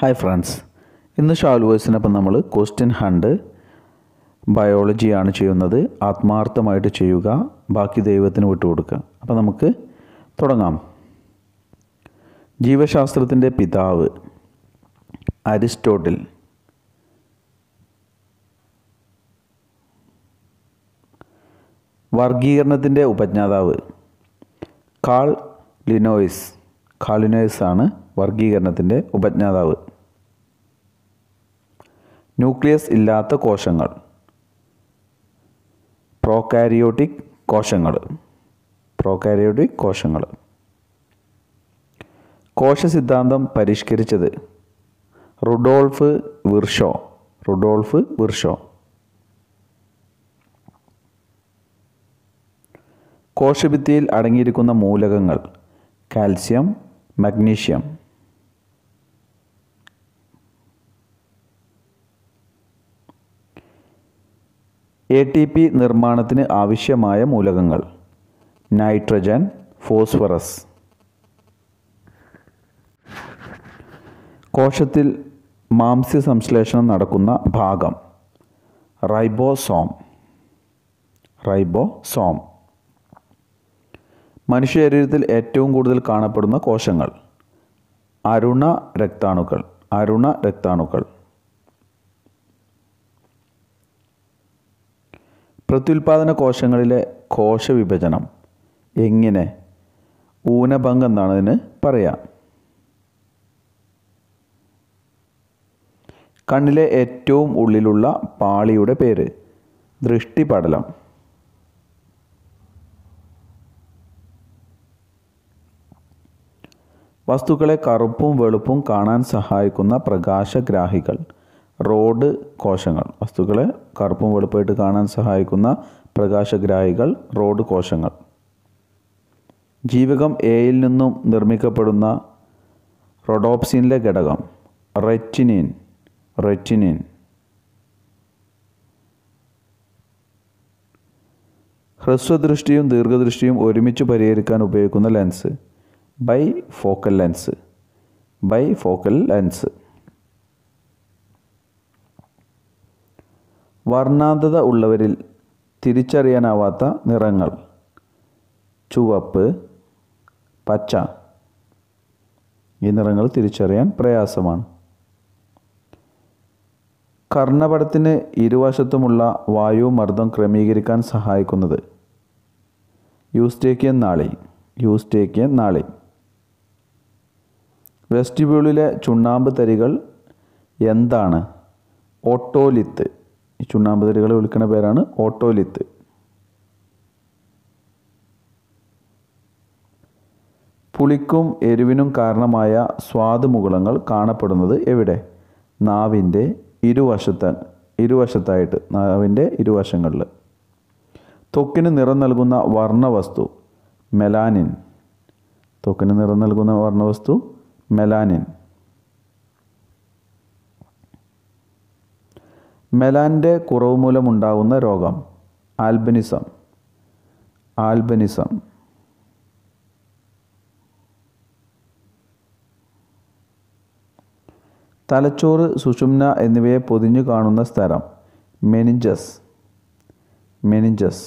hi friends ഇന്ന് ഷാൽ നമ്മൾ ക്വസ്റ്റ്യൻ ഹണ്ട് ബയോളജിയാണ് ചെയ്യുന്നത് ആത്മാർത്ഥമായിട്ട് ചെയ്യുക ബാക്കി ദൈവത്തിന് വിട്ടുകൊടുക്കുക അപ്പോൾ നമുക്ക് തുടങ്ങാം ജീവശാസ്ത്രത്തിൻ്റെ പിതാവ് അരിസ്റ്റോട്ടിൽ വർഗീകരണത്തിൻ്റെ ഉപജ്ഞാതാവ് കാൾ ലിനോയിസ് കാളിനോയിസ് ആണ് വർഗീകരണത്തിൻ്റെ ഉപജ്ഞാതാവ് ന്യൂക്ലിയസ് ഇല്ലാത്ത കോശങ്ങൾ പ്രോകാരിയോട്ടിക് കോശങ്ങൾ പ്രോകാരിയോട്ടിക് കോശങ്ങൾ കോശ സിദ്ധാന്തം പരിഷ്കരിച്ചത് റുഡോൾഫ് വിർഷോ റുഡോൾഫ് വിർഷോ കോശഭിത്തിയിൽ അടങ്ങിയിരിക്കുന്ന മൂലകങ്ങൾ calcium magnesium A T P നിർമ്മാണത്തിന് ആവശ്യമായ മൂലകങ്ങൾ നൈട്രജൻ ഫോസ്ഫറസ് കോശത്തിൽ മാംസ്യ സംശ്ലേഷണം നടക്കുന്ന ഭാഗം റൈബോസോം റൈബോസോം മനുഷ്യ ശരീരത്തിൽ ഏറ്റവും കൂടുതൽ കാണപ്പെടുന്ന കോശങ്ങൾ അരുണ രക്താണുക്കൾ അരുണ രക്താണുക്കൾ പ്രത്യുൽപാദന കോശങ്ങളിലെ കോശവിഭജനം എങ്ങനെ ഊനഭംഗം എന്നാണ് പറയാം കണ്ണിലെ ഏറ്റവും ഉള്ളിലുള്ള പാളിയുടെ പേര് ദൃഷ്ടിപടലം വസ്തുക്കളെ കറുപ്പും വെളുപ്പും കാണാൻ സഹായിക്കുന്ന പ്രകാശഗ്രാഹികൾ റോഡ് കോശങ്ങൾ വസ്തുക്കളെ കറുപ്പും വെളുപ്പായിട്ട് കാണാൻ സഹായിക്കുന്ന പ്രകാശഗ്രാഹികൾ റോഡ് കോശങ്ങൾ ജീവകം എയിൽ നിന്നും നിർമ്മിക്കപ്പെടുന്ന റൊഡോപ്സിൻ്റെ ഘടകം റെറ്റിനിൻ റെറ്റിനിൻ ഹ്രസ്വദൃഷ്ടിയും ദീർഘദൃഷ്ടിയും ഒരുമിച്ച് പരിഹരിക്കാൻ ഉപയോഗിക്കുന്ന lens bifocal lens bifocal lens വർണ്ണാന്തത ഉള്ളവരിൽ തിരിച്ചറിയാനാവാത്ത നിറങ്ങൾ ചുവപ്പ് പച്ച ഈ നിറങ്ങൾ തിരിച്ചറിയാൻ പ്രയാസമാണ് കർണപടത്തിന് ഇരുവശത്തുമുള്ള വായു മർദ്ദം ക്രമീകരിക്കാൻ സഹായിക്കുന്നത് യൂസ്റ്റേക്കിയൻ നാളി യൂസ്റ്റേക്കിയൻ നാളി വെസ്റ്റിബ്യൂളിലെ ചുണ്ണാമ്പ് തരികൾ എന്താണ് ഓട്ടോലിത്ത് ഈ ചുണ്ണാമ്പ് തരികളെ വിളിക്കുന്ന പേരാണ് ഓട്ടോലിത്ത് പുളിക്കും എരിവിനും കാരണമായ സ്വാദുമുകുളങ്ങൾ കാണപ്പെടുന്നത് എവിടെ നാവിൻ്റെ ഇരുവശത്ത് ഇരുവശത്തായിട്ട് നാവിൻ്റെ ഇരുവശങ്ങളിൽ ത്വക്കിന് നിറം നൽകുന്ന വർണ്ണവസ്തു മെലാനിൻ ത്വക്കിന് നിറം നൽകുന്ന വർണ്ണവസ്തു മെലാനിൻ മെലാൻ്റെ കുറവ് മൂലമുണ്ടാകുന്ന രോഗം ആൽബനിസം ആൽബനിസം തലച്ചോറ് സുഷുമ്ന എന്നിവയെ പൊതിഞ്ഞു കാണുന്ന സ്ഥലം മെനിഞ്ചസ് മെനിഞ്ചസ്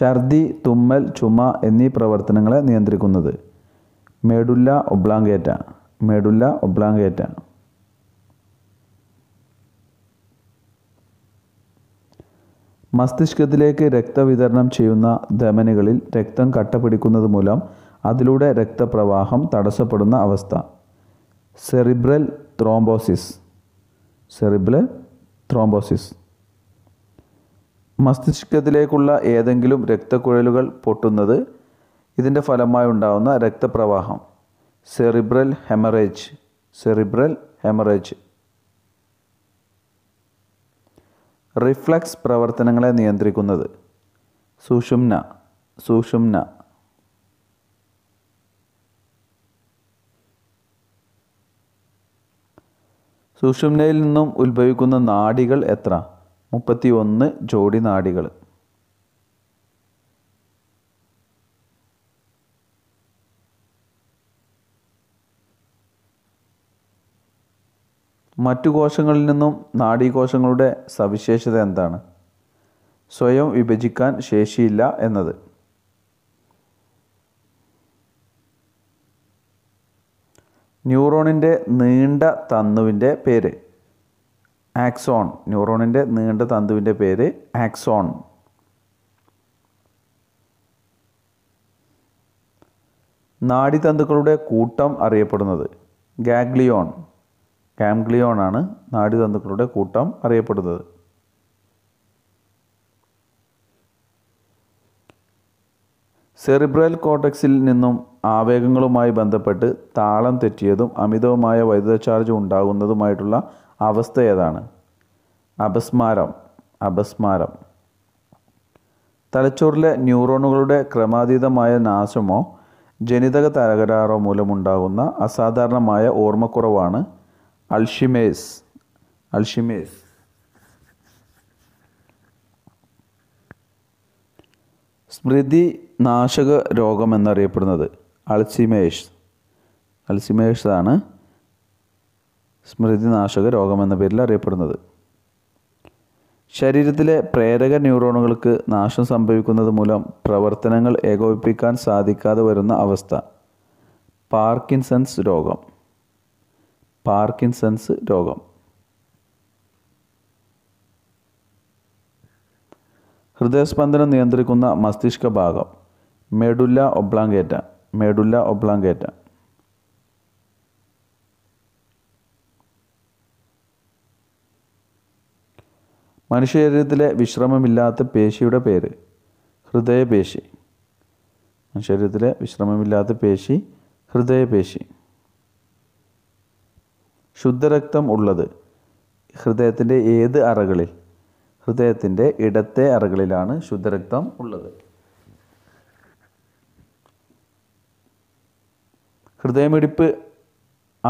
ഛർദി തുമ്മൽ ചുമ എന്നീ പ്രവർത്തനങ്ങളെ നിയന്ത്രിക്കുന്നത് മേഡുല്ല ഒബ്ലാങ്കേറ്റ മെഡുല്ല ഒബ്ലാങ്കേറ്റ മസ്തിഷ്കത്തിലേക്ക് രക്തവിതരണം ചെയ്യുന്ന ധമനികളിൽ രക്തം പിടിക്കുന്നത് മൂലം അതിലൂടെ രക്തപ്രവാഹം തടസ്സപ്പെടുന്ന അവസ്ഥ സെറിബ്രൽ ത്രോംബോസിസ് സെറിബ്രൽ ത്രോംബോസിസ് മസ്തിഷ്കത്തിലേക്കുള്ള ഏതെങ്കിലും രക്തക്കുഴലുകൾ പൊട്ടുന്നത് ഇതിൻ്റെ ഫലമായി ഉണ്ടാകുന്ന രക്തപ്രവാഹം cerebral haemorrhage cerebral haemorrhage reflex പ്രവർത്തനങ്ങളെ നിയന്ത്രിക്കുന്നത് സുഷുമ്ന സുഷുമ്ന സുഷുമ്നയിൽ നിന്നും ഉത്ഭവിക്കുന്ന നാഡികൾ എത്ര മുപ്പത്തി ഒന്ന് ജോഡി നാഡികൾ മറ്റു കോശങ്ങളിൽ നിന്നും നാഡീകോശങ്ങളുടെ സവിശേഷത എന്താണ് സ്വയം വിഭജിക്കാൻ ശേഷിയില്ല എന്നത് ന്യൂറോണിൻ്റെ നീണ്ട തന്നുവിൻ്റെ പേര് ആക്സോൺ ന്യൂറോണിൻ്റെ നീണ്ട തന്തുവിൻ്റെ പേര് ആക്സോൺ തന്തുക്കളുടെ കൂട്ടം അറിയപ്പെടുന്നത് ഗാഗ്ലിയോൺ കാംഗ്ലിയോണാണ് നാഡീതന്തുക്കളുടെ കൂട്ടം അറിയപ്പെടുന്നത് സെറിബ്രൽ കോട്ടക്സിൽ നിന്നും ആവേഗങ്ങളുമായി ബന്ധപ്പെട്ട് താളം തെറ്റിയതും അമിതവുമായ വൈദ്യുത ചാർജ് ഉണ്ടാകുന്നതുമായിട്ടുള്ള അവസ്ഥ ഏതാണ് അപസ്മാരം അപസ്മാരം തലച്ചോറിലെ ന്യൂറോണുകളുടെ ക്രമാതീതമായ നാശമോ ജനിതക തകരാറോ മൂലമുണ്ടാകുന്ന അസാധാരണമായ ഓർമ്മക്കുറവാണ് അൽഷിമേസ് അൽഷിമേസ് സ്മൃതി നാശക രോഗം എന്നറിയപ്പെടുന്നത് അൽസിമേഷ് അൽസിമേഷ് ആണ് സ്മൃതി നാശക രോഗം എന്ന പേരിൽ അറിയപ്പെടുന്നത് ശരീരത്തിലെ പ്രേരക ന്യൂറോണുകൾക്ക് നാശം സംഭവിക്കുന്നത് മൂലം പ്രവർത്തനങ്ങൾ ഏകോപിപ്പിക്കാൻ സാധിക്കാതെ വരുന്ന അവസ്ഥ പാർക്കിൻസൺസ് രോഗം പാർക്കിൻസൺസ് രോഗം ഹൃദയസ്പന്ദനം നിയന്ത്രിക്കുന്ന മസ്തിഷ്ക ഭാഗം മെഡുല്ല ഒബ്ലാങ്കേറ്റ മെഡുല്ല ഒബ്ലാങ്കേറ്റ മനുഷ്യ ശരീരത്തിലെ വിശ്രമമില്ലാത്ത പേശിയുടെ പേര് ഹൃദയപേശി മനുഷ്യ ശരീരത്തിലെ വിശ്രമമില്ലാത്ത പേശി ഹൃദയപേശി ശുദ്ധരക്തം ഉള്ളത് ഹൃദയത്തിൻ്റെ ഏത് അറകളിൽ ഹൃദയത്തിൻ്റെ ഇടത്തെ അറകളിലാണ് ശുദ്ധരക്തം ഉള്ളത് ഹൃദയമിടിപ്പ്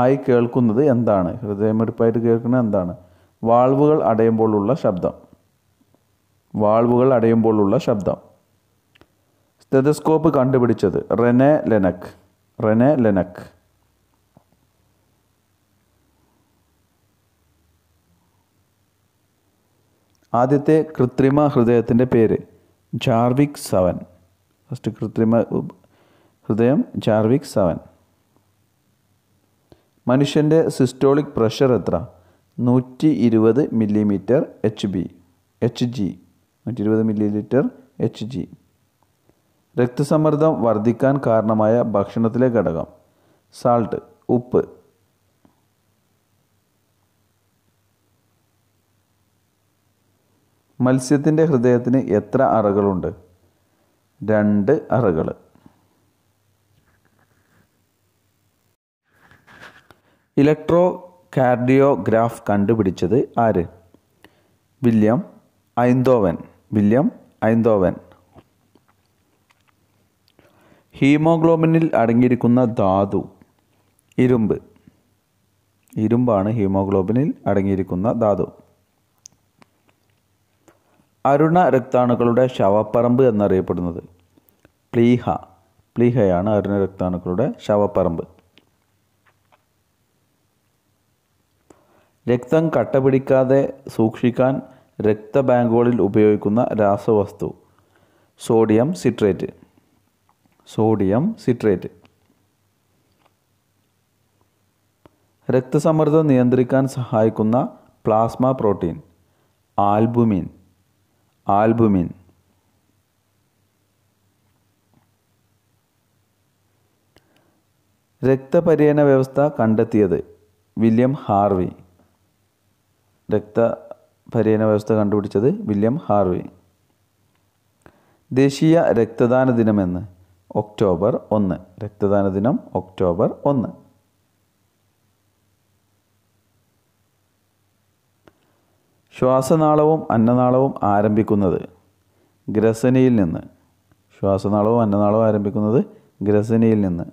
ആയി കേൾക്കുന്നത് എന്താണ് ഹൃദയമിടിപ്പായിട്ട് കേൾക്കുന്നത് എന്താണ് വാൾവുകൾ അടയുമ്പോഴുള്ള ശബ്ദം വാൾവുകൾ അടയുമ്പോഴുള്ള ശബ്ദം സ്റ്റെതസ്കോപ്പ് കണ്ടുപിടിച്ചത് റെനെ ലെനക് റെനെ ലെനക് ആദ്യത്തെ കൃത്രിമ ഹൃദയത്തിൻ്റെ പേര് ജാർവിക് സവൻ ഫസ്റ്റ് കൃത്രിമ ഹൃദയം ജാർവിക് സവൻ മനുഷ്യൻ്റെ സിസ്റ്റോളിക് പ്രഷർ എത്ര നൂറ്റി ഇരുപത് millimetre H B H G നൂറ്റി ഇരുപത് മില്ലി ലിറ്റർ എച്ച് ജി രക്തസമ്മർദ്ദം വർദ്ധിക്കാൻ കാരണമായ ഭക്ഷണത്തിലെ ഘടകം സാൾട്ട് ഉപ്പ് മത്സ്യത്തിൻ്റെ ഹൃദയത്തിന് എത്ര അറകളുണ്ട് രണ്ട് അറകൾ ഇലക്ട്രോ കാർഡിയോഗ്രാഫ് കണ്ടുപിടിച്ചത് ആര് വില്യം ഐന്തോവൻ വില്യം ഐന്തോവൻ ഹീമോഗ്ലോബിനിൽ അടങ്ങിയിരിക്കുന്ന ധാതു ഇരുമ്പ് ഇരുമ്പാണ് ഹീമോഗ്ലോബിനിൽ അടങ്ങിയിരിക്കുന്ന ധാതു അരുണ രക്താണുക്കളുടെ ശവപ്പറമ്പ് എന്നറിയപ്പെടുന്നത് പ്ലീഹ പ്ലീഹയാണ് അരുണ രക്താണുക്കളുടെ ശവപ്പറമ്പ് രക്തം കട്ടപിടിക്കാതെ സൂക്ഷിക്കാൻ രക്തബാങ്കുകളിൽ ഉപയോഗിക്കുന്ന രാസവസ്തു സോഡിയം സിട്രേറ്റ് സോഡിയം സിട്രേറ്റ് രക്തസമ്മർദ്ദം നിയന്ത്രിക്കാൻ സഹായിക്കുന്ന പ്ലാസ്മ പ്രോട്ടീൻ ആൽബുമിൻ ആൽബുമിൻ രക്തപര്യന വ്യവസ്ഥ കണ്ടെത്തിയത് വില്യം ഹാർവി രക്തപര്യന വ്യവസ്ഥ കണ്ടുപിടിച്ചത് വില്യം ഹാർവി ദേശീയ രക്തദാന ദിനമെന്ന് ഒക്ടോബർ ഒന്ന് രക്തദാന ദിനം ഒക്ടോബർ ഒന്ന് ശ്വാസനാളവും അന്നനാളവും ആരംഭിക്കുന്നത് ഗ്രസനയിൽ നിന്ന് ശ്വാസനാളവും അന്നനാളവും ആരംഭിക്കുന്നത് ഗ്രസനയിൽ നിന്ന്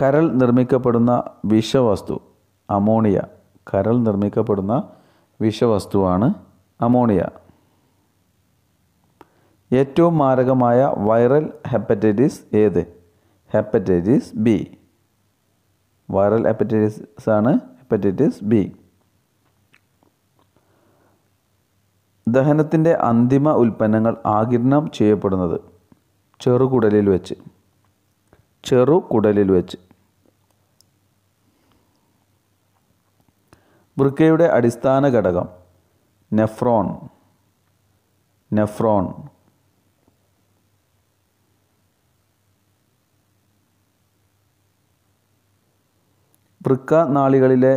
കരൾ നിർമ്മിക്കപ്പെടുന്ന വിഷവസ്തു അമോണിയ കരൾ നിർമ്മിക്കപ്പെടുന്ന വിഷവസ്തുവാണ് അമോണിയ ഏറ്റവും മാരകമായ വൈറൽ ഹെപ്പറ്റൈറ്റിസ് ഏത് ഹെപ്പറ്റൈറ്റിസ് ബി വൈറൽ ഹെപ്പറ്റൈറ്റിസ് ആണ് ഹെപ്പറ്റൈറ്റിസ് ബി ദഹനത്തിൻ്റെ അന്തിമ ഉൽപ്പന്നങ്ങൾ ആകിരണം ചെയ്യപ്പെടുന്നത് ചെറുകുടലിൽ വെച്ച് ചെറുകുടലിൽ വെച്ച് വൃക്കയുടെ അടിസ്ഥാന ഘടകം നെഫ്രോൺ നെഫ്രോൺ വൃക്ക നാളികളിലെ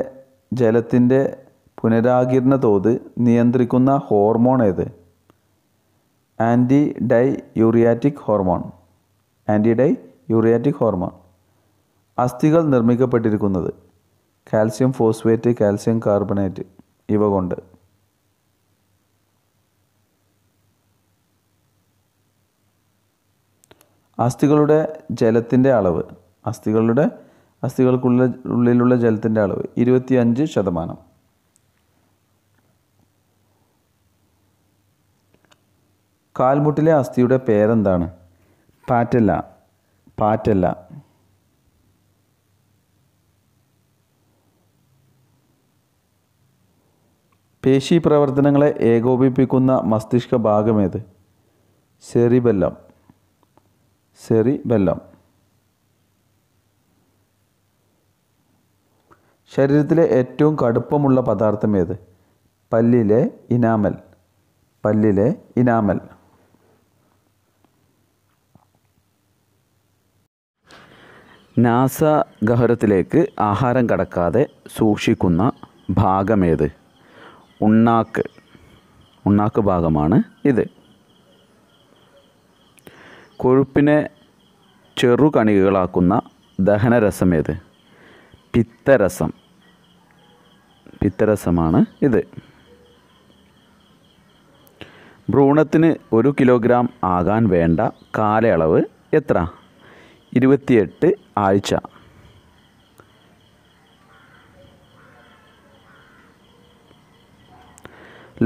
ജലത്തിൻ്റെ പുനരാകിരണ തോത് നിയന്ത്രിക്കുന്ന ഹോർമോൺ ഏത് antidiuretic hormone antidiuretic hormone അസ്ഥികൾ നിർമ്മിക്കപ്പെട്ടിരിക്കുന്നത് കാൽസ്യം ഫോസ്ഫേറ്റ് കാൽസ്യം കാർബണേറ്റ് ഇവ കൊണ്ട് അസ്ഥികളുടെ ജലത്തിൻ്റെ അളവ് അസ്ഥികളുടെ അസ്ഥികൾക്കുള്ള ഉള്ളിലുള്ള ജലത്തിൻ്റെ അളവ് ഇരുപത്തിയഞ്ച് ശതമാനം കാൽമുട്ടിലെ അസ്ഥിയുടെ പേരെന്താണ് പാറ്റല്ല പാറ്റല്ല പേശി പ്രവർത്തനങ്ങളെ ഏകോപിപ്പിക്കുന്ന മസ്തിഷ്ക ഭാഗമേത് സെറിബെല്ലം സെറിബെല്ലം ശരീരത്തിലെ ഏറ്റവും കടുപ്പമുള്ള പദാർത്ഥം ഏത് പല്ലിലെ ഇനാമൽ പല്ലിലെ ഇനാമൽ നാസ ഗഹരത്തിലേക്ക് ആഹാരം കടക്കാതെ സൂക്ഷിക്കുന്ന ഭാഗമേത് ഉണ്ണാക്ക് ഉണ്ണാക്ക് ഭാഗമാണ് ഇത് കൊഴുപ്പിനെ ചെറുകണികകളാക്കുന്ന ദഹനരസമേത് പിത്തരസം പിത്തരസമാണ് ഇത് ഭ്രൂണത്തിന് ഒരു കിലോഗ്രാം ആകാൻ വേണ്ട കാലയളവ് എത്ര ഇരുപത്തിയെട്ട് ആഴ്ച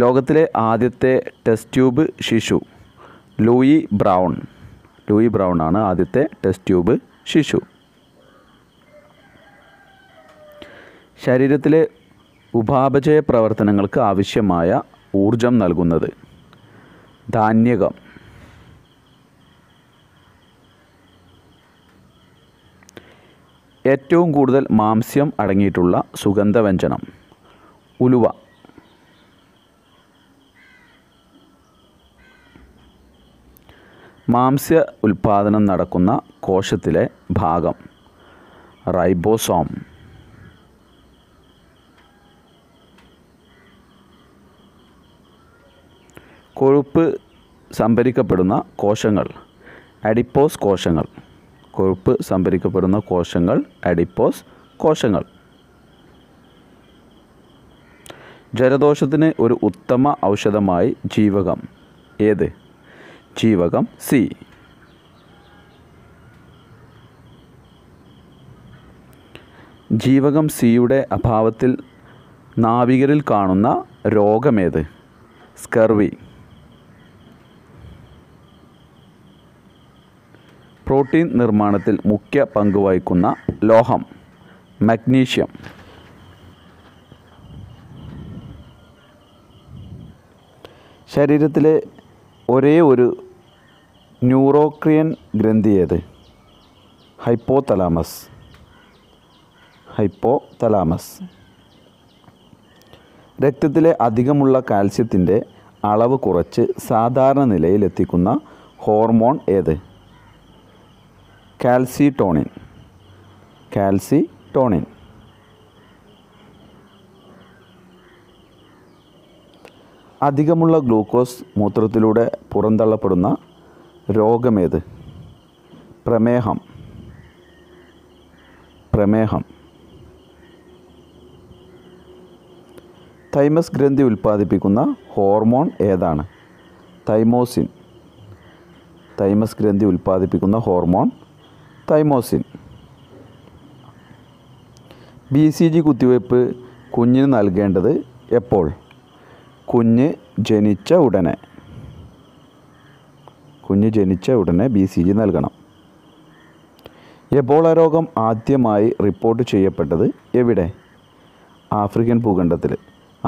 ലോകത്തിലെ ആദ്യത്തെ ടെസ്റ്റ് ട്യൂബ് ശിശു ലൂയി ബ്രൗൺ ലൂയി ബ്രൗൺ ആണ് ആദ്യത്തെ ടെസ്റ്റ് ട്യൂബ് ശിശു ശരീരത്തിലെ ഉപാപചയ പ്രവർത്തനങ്ങൾക്ക് ആവശ്യമായ ഊർജം നൽകുന്നത് ധാന്യകം ഏറ്റവും കൂടുതൽ മാംസ്യം അടങ്ങിയിട്ടുള്ള സുഗന്ധവ്യഞ്ജനം ഉലുവ മാംസ്യ ഉൽപാദനം നടക്കുന്ന കോശത്തിലെ ഭാഗം റൈബോസോം കൊഴുപ്പ് സംഭരിക്കപ്പെടുന്ന കോശങ്ങൾ അഡിപ്പോസ് കോശങ്ങൾ കൊഴുപ്പ് സംഭരിക്കപ്പെടുന്ന കോശങ്ങൾ അഡിപ്പോസ് കോശങ്ങൾ ജലദോഷത്തിന് ഒരു ഉത്തമ ഔഷധമായി ജീവകം ഏത് ജീവകം സി ജീവകം സിയുടെ അഭാവത്തിൽ നാവികരിൽ കാണുന്ന രോഗമേത് സ്കർവി പ്രോട്ടീൻ നിർമ്മാണത്തിൽ മുഖ്യ പങ്ക് വഹിക്കുന്ന ലോഹം മഗ്നീഷ്യം ശരീരത്തിലെ ഒരേ ഒരു ന്യൂറോക്രിയൻ ഗ്രന്ഥി ഏത് ഹൈപ്പോ തലാമസ് ഹൈപ്പോ തലാമസ് രക്തത്തിലെ അധികമുള്ള കാൽസ്യത്തിൻ്റെ അളവ് കുറച്ച് സാധാരണ നിലയിലെത്തിക്കുന്ന ഹോർമോൺ ഏത് കാൽസിടോണിൻ കാൽസിടോണിൻ അധികമുള്ള ഗ്ലൂക്കോസ് മൂത്രത്തിലൂടെ പുറന്തള്ളപ്പെടുന്ന രോഗമേത് പ്രമേഹം പ്രമേഹം തൈമസ് ഗ്രന്ഥി ഉൽപ്പാദിപ്പിക്കുന്ന ഹോർമോൺ ഏതാണ് തൈമോസിൻ തൈമസ് ഗ്രന്ഥി ഉൽപ്പാദിപ്പിക്കുന്ന hormone thymosin B C G കുത്തിവയ്പ്പ് കുഞ്ഞിന് നൽകേണ്ടത് എപ്പോൾ കുഞ്ഞ് ജനിച്ച ഉടനെ കുഞ്ഞ് ജനിച്ച ഉടനെ ബി സി ജി നൽകണം എബോള രോഗം ആദ്യമായി റിപ്പോർട്ട് ചെയ്യപ്പെട്ടത് എവിടെ ആഫ്രിക്കൻ ഭൂഖണ്ഡത്തിൽ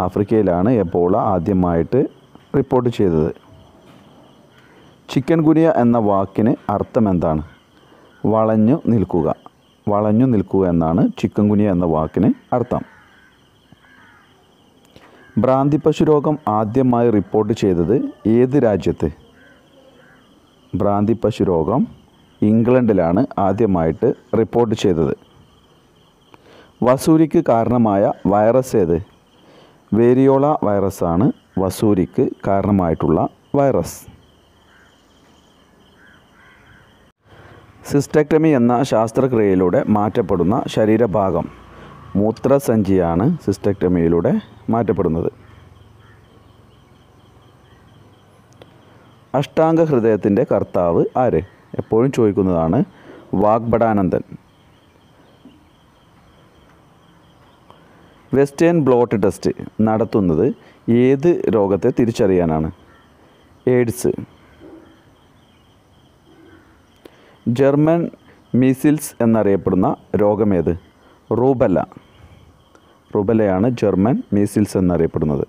ആഫ്രിക്കയിലാണ് എബോള ആദ്യമായിട്ട് റിപ്പോർട്ട് ചെയ്തത് ചിക്കൻ ഗുനിയ എന്ന വാക്കിന് അർത്ഥം എന്താണ് വളഞ്ഞു നിൽക്കുക വളഞ്ഞു നിൽക്കുക എന്നാണ് ചിക്കൻ എന്ന വാക്കിന് അർത്ഥം ഭ്രാന്തി രോഗം ആദ്യമായി റിപ്പോർട്ട് ചെയ്തത് ഏത് രാജ്യത്ത് ഭ്രാന്തി രോഗം ഇംഗ്ലണ്ടിലാണ് ആദ്യമായിട്ട് റിപ്പോർട്ട് ചെയ്തത് വസൂരിക്ക് കാരണമായ വൈറസ് ഏത് വേരിയോള വൈറസാണ് വസൂരിക്ക് കാരണമായിട്ടുള്ള വൈറസ് സിസ്റ്റക്ടമി എന്ന ശാസ്ത്രക്രിയയിലൂടെ മാറ്റപ്പെടുന്ന ശരീരഭാഗം മൂത്രസഞ്ചിയാണ് സിസ്റ്റക്ടമിയിലൂടെ മാറ്റപ്പെടുന്നത് അഷ്ടാംഗ ഹൃദയത്തിൻ്റെ കർത്താവ് ആര് എപ്പോഴും ചോദിക്കുന്നതാണ് വാഗ്ബടാനന്ദൻ വെസ്റ്റേൺ ബ്ലോട്ട് ടെസ്റ്റ് നടത്തുന്നത് ഏത് രോഗത്തെ തിരിച്ചറിയാനാണ് എയ്ഡ്സ് ജർമ്മൻ മീസിൽസ് എന്നറിയപ്പെടുന്ന രോഗമേത് റൂബല റൂബലയാണ് ജർമ്മൻ മീസിൽസ് എന്നറിയപ്പെടുന്നത്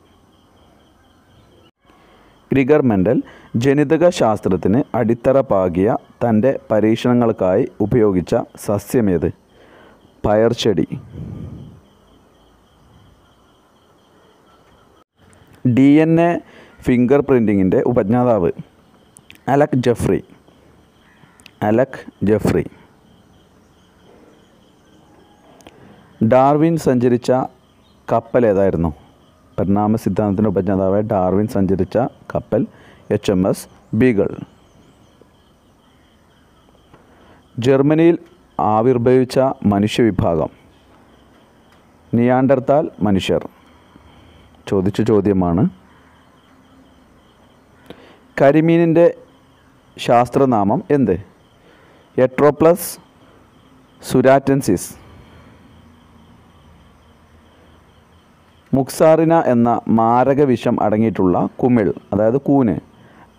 ഗ്രിഗർ മെൻഡൽ ജനിതക ശാസ്ത്രത്തിന് അടിത്തറ പാകിയ തൻ്റെ പരീക്ഷണങ്ങൾക്കായി ഉപയോഗിച്ച സസ്യമേത് പയർ ചെടി ഡി എൻ എ ഫിംഗർ പ്രിൻറ്റിങ്ങിൻ്റെ ഉപജ്ഞാതാവ് Alec Jeffreys Alec Jeffreys Darwin സഞ്ചരിച്ച കപ്പൽ ഏതായിരുന്നു പരിണാമ സിദ്ധാന്തത്തിൻ്റെ ഉപജ്ഞാതാവായ ഡാർവിൻ സഞ്ചരിച്ച കപ്പൽ എച്ച് എം എസ് ബീഗൾ ജർമ്മനിയിൽ ആവിർഭവിച്ച മനുഷ്യവിഭാഗം നിയാണ്ടർത്താൽ മനുഷ്യർ ചോദിച്ച ചോദ്യമാണ് കരിമീനിൻ്റെ ശാസ്ത്രനാമം എന്ത് എട്രോപ്ലസ് സുരാറ്റൻസിസ് മുക്സാറിന എന്ന മാരക വിഷം അടങ്ങിയിട്ടുള്ള കുമിൾ അതായത് കൂന്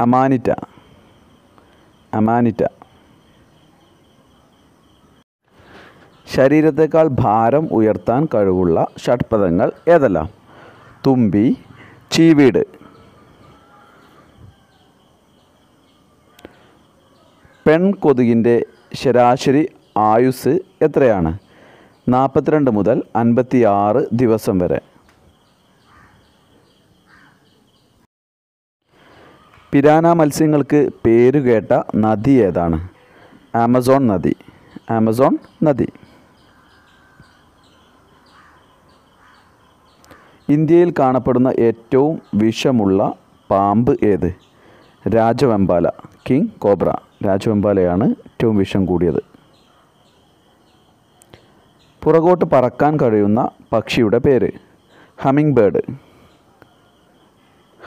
അമാനിറ്റ അമാനിറ്റ ശരീരത്തെക്കാൾ ഭാരം ഉയർത്താൻ കഴിവുള്ള ഷഡ്പദങ്ങൾ ഏതെല്ലാം തുമ്പി ചീവീട് പെൺകൊതുകിൻ്റെ ശരാശരി ആയുസ് എത്രയാണ് നാൽപ്പത്തിരണ്ട് മുതൽ അൻപത്തിയാറ് ദിവസം വരെ പിരാന മത്സ്യങ്ങൾക്ക് പേരുകേട്ട നദി ഏതാണ് ആമസോൺ നദി ആമസോൺ നദി ഇന്ത്യയിൽ കാണപ്പെടുന്ന ഏറ്റവും വിഷമുള്ള പാമ്പ് ഏത് രാജവെമ്പാല കിങ് കോബ്ര രാജവെമ്പാലയാണ് ഏറ്റവും വിഷം കൂടിയത് പുറകോട്ട് പറക്കാൻ കഴിയുന്ന പക്ഷിയുടെ പേര് ഹമ്മിങ് ബേഡ്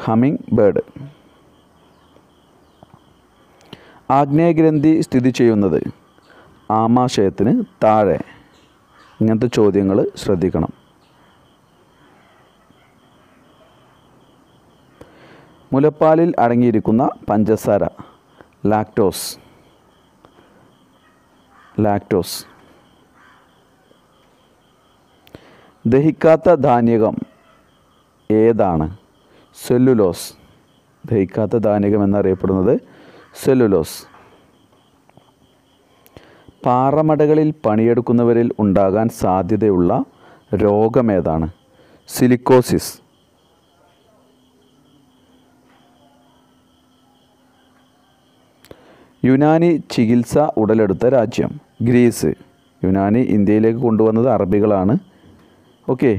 ഹമ്മിങ് ബേഡ് ആഗ്നേയഗ്രന്ഥി സ്ഥിതി ചെയ്യുന്നത് ആമാശയത്തിന് താഴെ ഇങ്ങനത്തെ ചോദ്യങ്ങൾ ശ്രദ്ധിക്കണം മുലപ്പാലിൽ അടങ്ങിയിരിക്കുന്ന പഞ്ചസാര ലാക്ടോസ് ലാക്ടോസ് ദഹിക്കാത്ത ധാന്യകം ഏതാണ് സെല്ലുലോസ് ദഹിക്കാത്ത ധാന്യകം എന്നറിയപ്പെടുന്നത് സെല്ലുലോസ് പാറമടകളിൽ പണിയെടുക്കുന്നവരിൽ ഉണ്ടാകാൻ സാധ്യതയുള്ള രോഗമേതാണ് സിലിക്കോസിസ് യുനാനി ചികിത്സ ഉടലെടുത്ത രാജ്യം ഗ്രീസ് യുനാനി ഇന്ത്യയിലേക്ക് കൊണ്ടുവന്നത് അറബികളാണ് ഓക്കെ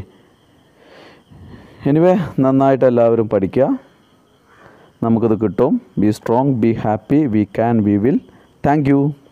എനിവേ നന്നായിട്ട് എല്ലാവരും പഠിക്കുക നമുക്കത് കിട്ടും be strong be happy we can we will thank